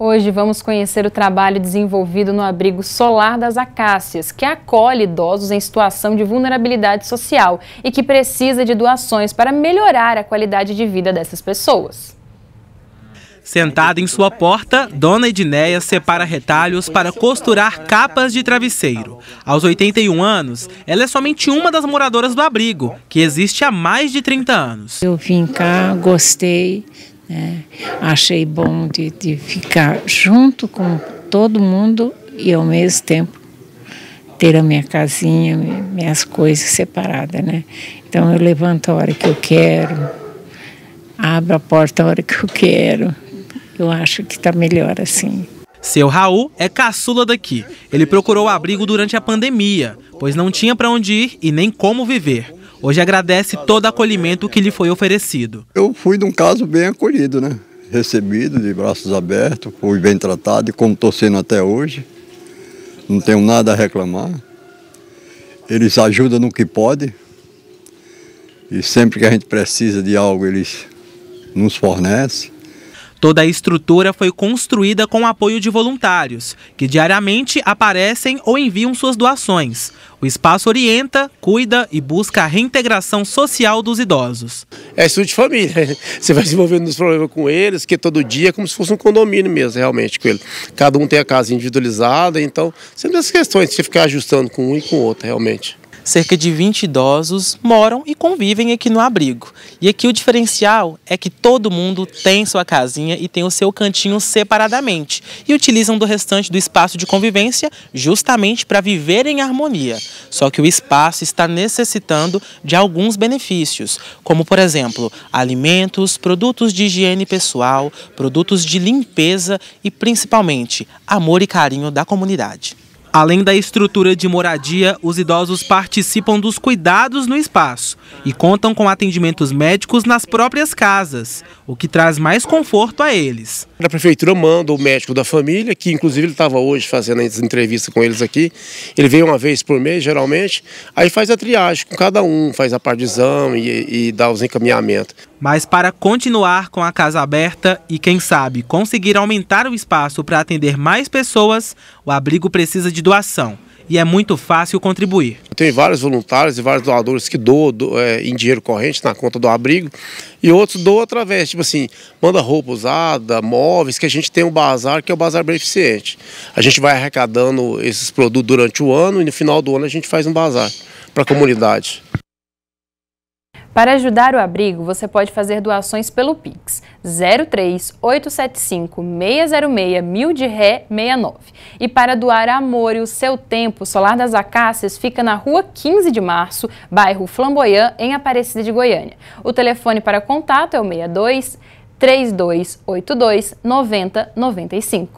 Hoje vamos conhecer o trabalho desenvolvido no abrigo Solar das Acácias, que acolhe idosos em situação de vulnerabilidade social e que precisa de doações para melhorar a qualidade de vida dessas pessoas. Sentada em sua porta, Dona Edneia separa retalhos para costurar capas de travesseiro. Aos 81 anos, ela é somente uma das moradoras do abrigo, que existe há mais de 30 anos. Eu vim cá, gostei, né? Achei bom de, de ficar junto com todo mundo e ao mesmo tempo ter a minha casinha, minhas coisas separadas, né? Então eu levanto a hora que eu quero, abro a porta a hora que eu quero. Eu acho que está melhor assim. Seu Raul é caçula daqui. Ele procurou abrigo durante a pandemia, pois não tinha para onde ir e nem como viver. Hoje agradece todo acolhimento que lhe foi oferecido. Eu fui de um caso bem acolhido, né? Recebido de braços abertos, fui bem tratado e como estou sendo até hoje, não tenho nada a reclamar. Eles ajudam no que podem e sempre que a gente precisa de algo eles nos fornecem. Toda a estrutura foi construída com o apoio de voluntários, que diariamente aparecem ou enviam suas doações. O espaço orienta, cuida e busca a reintegração social dos idosos. É estudo de família. Você vai desenvolvendo os problemas com eles, que é todo dia é como se fosse um condomínio mesmo, realmente, com ele. Cada um tem a casa individualizada, então, sempre essas questões, você ficar ajustando com um e com o outro, realmente. Cerca de 20 idosos moram e convivem aqui no abrigo. E aqui o diferencial é que todo mundo tem sua casinha e tem o seu cantinho separadamente e utilizam do restante do espaço de convivência justamente para viver em harmonia. Só que o espaço está necessitando de alguns benefícios, como por exemplo, alimentos, produtos de higiene pessoal, produtos de limpeza e principalmente amor e carinho da comunidade. Além da estrutura de moradia, os idosos participam dos cuidados no espaço e contam com atendimentos médicos nas próprias casas, o que traz mais conforto a eles. A prefeitura manda o médico da família, que inclusive ele estava hoje fazendo as entrevistas com eles aqui. Ele vem uma vez por mês, geralmente, aí faz a triagem com cada um, faz a parte de exame e, e dá os encaminhamentos. Mas para continuar com a casa aberta e, quem sabe, conseguir aumentar o espaço para atender mais pessoas, o abrigo precisa de doação e é muito fácil contribuir. Tem vários voluntários e vários doadores que doam do, é, em dinheiro corrente na conta do abrigo e outros doam através, tipo assim, manda roupa usada, móveis, que a gente tem um bazar que é o bazar beneficente. A gente vai arrecadando esses produtos durante o ano e no final do ano a gente faz um bazar para a comunidade. Para ajudar o abrigo, você pode fazer doações pelo Pix 03 875 606 1000 de Ré 69. E para doar amor e o seu tempo, o Solar das Acácias fica na rua 15 de março, bairro Flamboyant, em Aparecida de Goiânia. O telefone para contato é o 62 3282 9095.